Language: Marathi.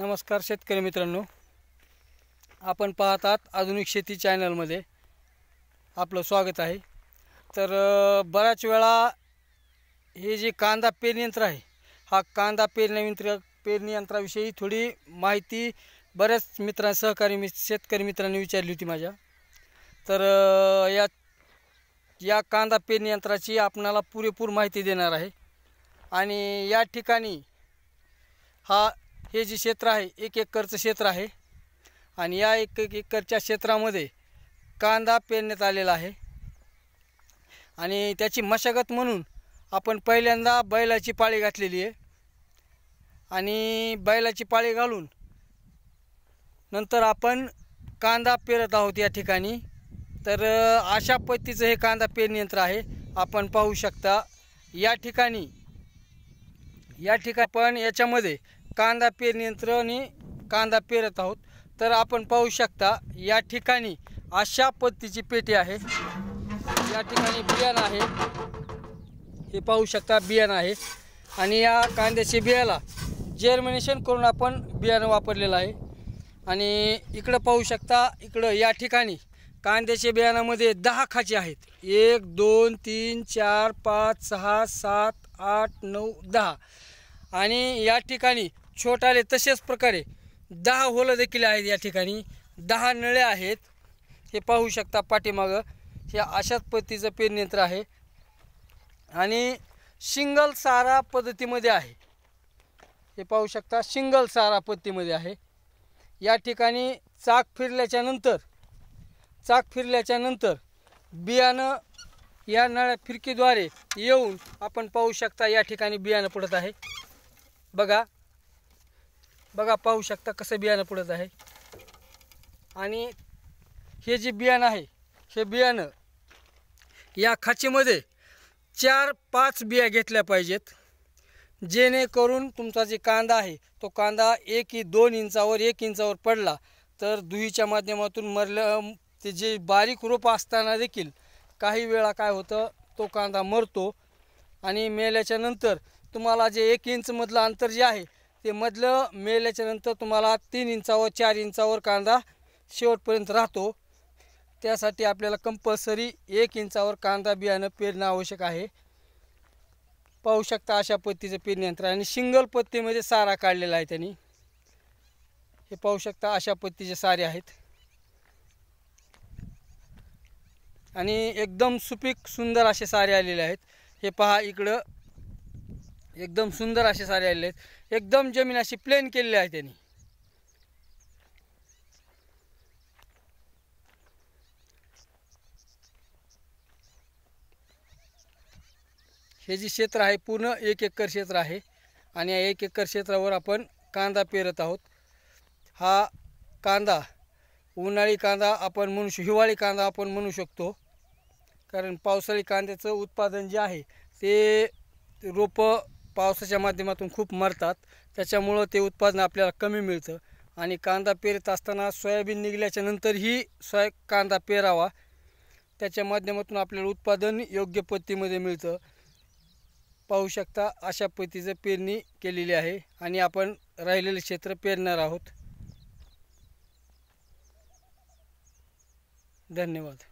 नमस्कार शेतकरी मित्रांनो आपण पाहतात आधुनिक शेती चॅनलमध्ये आपलं स्वागत आहे तर बऱ्याच वेळा हे जे कांदा पेरणीयंत्र आहे हा कांदा पेरण्या पेरणी यंत्राविषयी थोडी माहिती बऱ्याच मित्रां सहकारी मित्र शेतकरी मित्रांनी विचारली होती माझ्या तर या या कांदा पेरणीयंत्राची आपणाला पुरेपूर माहिती देणार आहे आणि या ठिकाणी हा हे जे क्षेत्र आहे एक एकरचं क्षेत्र आहे आणि या एक एक एकरच्या क्षेत्रामध्ये कांदा पेरण्यात आलेला आहे आणि त्याची मशागत म्हणून आपण पहिल्यांदा बैलाची पाळी घातलेली आहे आणि बैलाची पाळी घालून नंतर आपण कांदा पेरत आहोत या ठिकाणी तर अशा पद्धतीचं हे कांदा पेरणी यंत्र आहे आपण पाहू शकता या ठिकाणी या ठिकाणी पण याच्यामध्ये कांदा पेरणी यंत्र आणि कांदा पेरत आहोत तर आपण पाहू शकता या ठिकाणी अशा पद्धतीची पेटी आहे या ठिकाणी बियाणं आहे हे पाहू शकता बियाणं आहे आणि या कांद्याच्या बियाला जर्मिनेशन करून आपण बियाणं वापरलेलं आहे आणि इकडं पाहू शकता इकडं या ठिकाणी कांद्याच्या बियाणामध्ये दहा खाचे आहेत एक दोन तीन चार पाच सहा सात आठ नऊ दहा आणि या ठिकाणी छोटाले तसेच प्रकारे दहा होलं देखील आहेत या ठिकाणी दहा नळे आहेत हे पाहू शकता पाठीमागं हे अशाच पद्धतीचं पेरणीत्र आहे आणि शिंगल सारा पद्धतीमध्ये आहे हे पाहू शकता सिंगल सारा पद्धतीमध्ये आहे या ठिकाणी चाक फिरल्याच्या नंतर चाक फिरल्याच्या नंतर बियाणं या नळ्या फिरकीद्वारे येऊन आपण पाहू शकता या ठिकाणी बियाणं पडत आहे बघा बघा पाहू शकता कसं बियाणं पडत आहे आणि हे जे बियाणं आहे हे बियाणं या खाचीमध्ये चार पाच बिया घेतल्या पाहिजेत जेणेकरून तुमचा जे कांदा आहे तो कांदा एक की दोन इंचावर एक इंचावर पडला तर दुहीच्या माध्यमातून मरलं ते जे बारीक रोप असताना देखील काही वेळा काय होतं तो कांदा मरतो आणि मेल्याच्या नंतर तुम्हाला जे एक इंचमधलं अंतर जे आहे ते मधलं मेल्याच्यानंतर तुम्हाला तीन इंचावर चार इंचावर कांदा शेवटपर्यंत राहतो त्यासाठी आपल्याला कंपल्सरी एक इंचावर कांदा बियाणं पेरणं आवश्यक आहे पाहू शकता अशा पत्तीचे पेरणी आणि सिंगल पत्तीमध्ये सारा काढलेला आहे त्यांनी हे पाहू शकता अशा पत्तीचे सारे आहेत आणि एकदम सुपीक सुंदर असे सारे आलेले आहेत हे पहा इकडं एकदम सुंदर असे सारे आलेले आहेत एकदम जमीन अशी प्लेन केलेली आहे त्यांनी हे जे क्षेत्र आहे पूर्ण एक एकर क्षेत्र आहे आणि या एक एकर क्षेत्रावर आपण कांदा पेरत आहोत हा कांदा उन्हाळी कांदा आपण म्हणू शक हिवाळी कांदा आपण म्हणू शकतो कारण पावसाळी कांद्याचं उत्पादन जे आहे ते रोपं पावसाच्या माध्यमातून खूप मरतात त्याच्यामुळं ते उत्पादन आपल्याला कमी मिळतं आणि कांदा पेरत असताना सोयाबीन निघल्याच्यानंतरही नंतरही सोया कांदा पेरावा त्याच्या माध्यमातून आपल्याला उत्पादन योग्य पद्धतीमध्ये मिळतं पाहू शकता अशा पद्धतीचं पेरणी केलेली आहे आणि आपण राहिलेलं क्षेत्र पेरणार आहोत धन्यवाद